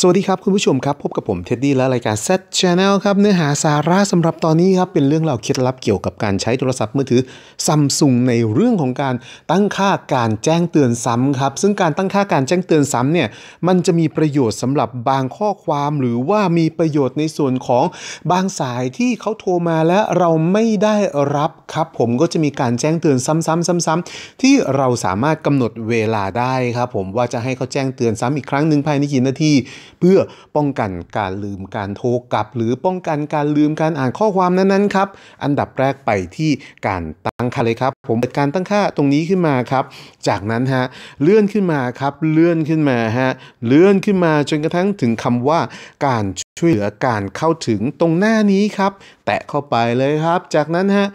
สวัสดีครับ คุณผู้ชมครับ พบกับผมเท็ดดี้และ รายการ Set Channel ครับเนื้อหาสาระสำหรับตอนนี้ครับเป็นเรื่องราวเคล็ดลับเกี่ยวกับการใช้โทรศัพท์มือถือซัมซุงในเรื่องของการตั้งค่าการแจ้งเตือนซ้ำครับ ซึ่งการตั้งค่าการแจ้งเตือนซ้ำเนี่ยมันจะมีประโยชน์สำหรับบางข้อความหรือว่ามีประโยชน์ในส่วนของบางสายที่เขาโทรมาและเราไม่ได้รับครับผมก็จะมีการแจ้งเตือนซ้ำๆซ้ำๆที่เราสามารถกำหนดเวลาได้ครับ ผมว่าจะให้เขาแจ้งเตือนซ้ำอีกครั้งหนึ่งภายในกี่นาทีเพื่อป้องกันการลืมการโทรกลับหรือป้องกันการลืมการอ่านข้อความนั้นๆครับอันดับแรกไปที่การตั้งค่าเลยครับ ผมเปิดการตั้งค่าตรงนี้ขึ้นมาครับ จากนั้นฮะเลื่อนขึ้นมาครับเลื่อนขึ้นมาฮะเลื่อนขึ้นมาจนกระทั่งถึงคำว่า การช่วยเหลือการเข้าถึงตรงหน้านี้ครับ แตะเข้าไปเลยครับ จากนั้นฮะ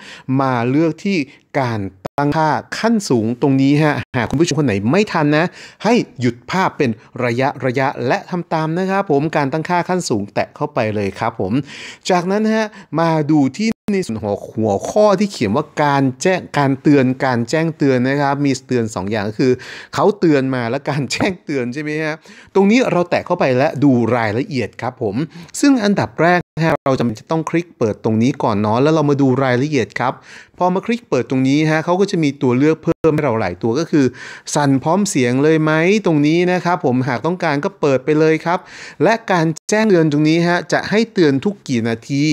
มาเลือกที่การั้งค่าขั้นสูงตรงนี้ฮะ หากคุณผู้ชมคนไหนไม่ทันนะให้หยุดภาพเป็นระยะ ระยะและทำตามนะครับผมการตั้งค่าขั้นสูงแตะเข้าไปเลยครับผมจากนั้นฮะมาดูที่ในส่วนหัวหัวข้อที่เขียนว่าการแจ้งการเตือนการแจ้งเตือนนะครับ มีเตือน 2 อย่างก็คือเขาเตือนมาและการแจ้งเตือนใช่ไหมฮะตรงนี้เราแตะเข้าไปและดูรายละเอียดครับผมซึ่งอันดับแรกแพทย์เราจำเป็นจะต้องคลิกเปิดตรงนี้ก่อนเนาะแล้วเรามาดูรายละเอียดครับ พอมาคลิกเปิดตรงนี้ฮะเขาก็จะมีตัวเลือกเพิ่มให้เราหลายตัวก็คือสั่นพร้อมเสียงเลยไหมตรงนี้นะครับผมหากต้องการก็เปิดไปเลยครับ และการแจ้งเตือนตรงนี้ฮะจะให้เตือนทุกกี่นาที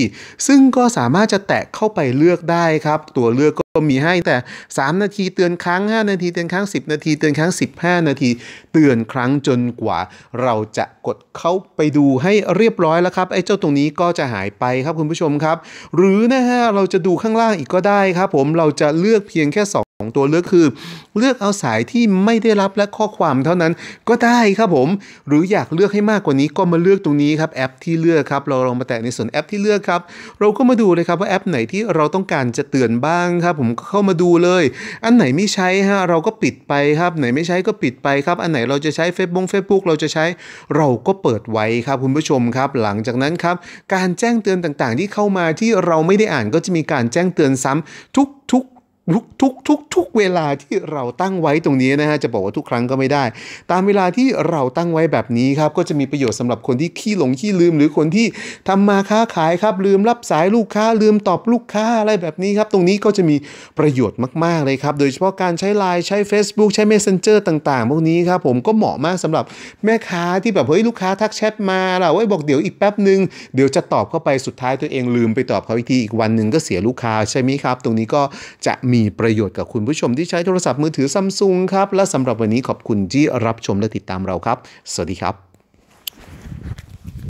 ซึ่งก็สามารถจะแตะเข้าไปเลือกได้ครับ ตัวเลือก็มีให้แต่ 3 นาทีเตือนครั้ง 5 นาทีเตือนครั้ง10 นาทีเตือนครั้ง15 นาที เตือนครั้งจนกว่า เราจะกดเข้าไปดูให้เรียบร้อยแล้วครับ ไอ้เจ้าตรงนี้ก็จะหายไปครับคุณผู้ชมครับ หรือนะฮะเราจะดูข้างล่างอีกก็ได้ครับ ผมเราจะเลือกเพียงแค่ 2ของตัวเลือกคือเลือกเอาสายที่ไม่ได้รับและข้อความเท่านั้น ก็ได้ครับผม หรืออยากเลือกให้มากกว่านี้ก็มาเลือกตรงนี้ครับแอปที่เลือกครับ เราลองมาแตะในส่วนแอปที่เลือกครับ เราก็มาดูเลยครับว่าแอปไหนที่เราต้องการจะเตือนบ้างครับ ผมเข้ามาดูเลยอันไหนไม่ใช้ฮะเราก็ปิดไปครับ ไหนไม่ใช้ก็ปิดไปครับ อันไหนเราจะใช้เฟซบุ๊กเฟซบุ๊กเราจะใช้เราก็เปิดไว้ครับ คุณผู้ชมครับ หลังจากนั้นครับการแจ้งเตือนต่างๆ ที่เข้ามาที่เราไม่ได้อ่านก็จะมีการแจ้งเตือนซ้ำ ทุกกทุกทุกทุกทุกเวลาที่เราตั้งไว้ตรงนี้นะฮะจะบอกว่าทุกครั้งก็ไม่ได้ ตามเวลาที่เราตั้งไว้แบบนี้ครับก็จะมีประโยชน์สำหรับคนที่ขี้หลงขี้ลืมหรือคนที่ทำมาค้าขายครับ ลืมรับสายลูกค้าลืมตอบลูกค้า อะไรแบบนี้ครับ ตรงนี้ก็จะมีประโยชน์มาก ๆเลยครับโดยเฉพาะการใช้ไลน์ใช้ Facebook ใช้ Messenger ต่างๆพวกนี้ครับผมก็เหมาะมากสำหรับแม่ค้าที่แบบเฮ้ยลูกค้าทักแชทมาเราไว้บอกเดี๋ยวอีกแป๊บหนึ่งเดี๋ยวจะตอบเข้าไปสุดท้ายตัวเองลืมไปตอบเขาอีกทีอีกวันหนึ่งก็เสียลูกค้าใช่ไหมครับ ตรงนี้ก็จะมีมีประโยชน์กับคุณผู้ชมที่ใช้โทรศัพท์มือถือซัมซุงครับ และสำหรับวันนี้ขอบคุณที่รับชมและติดตามเราครับ สวัสดีครับ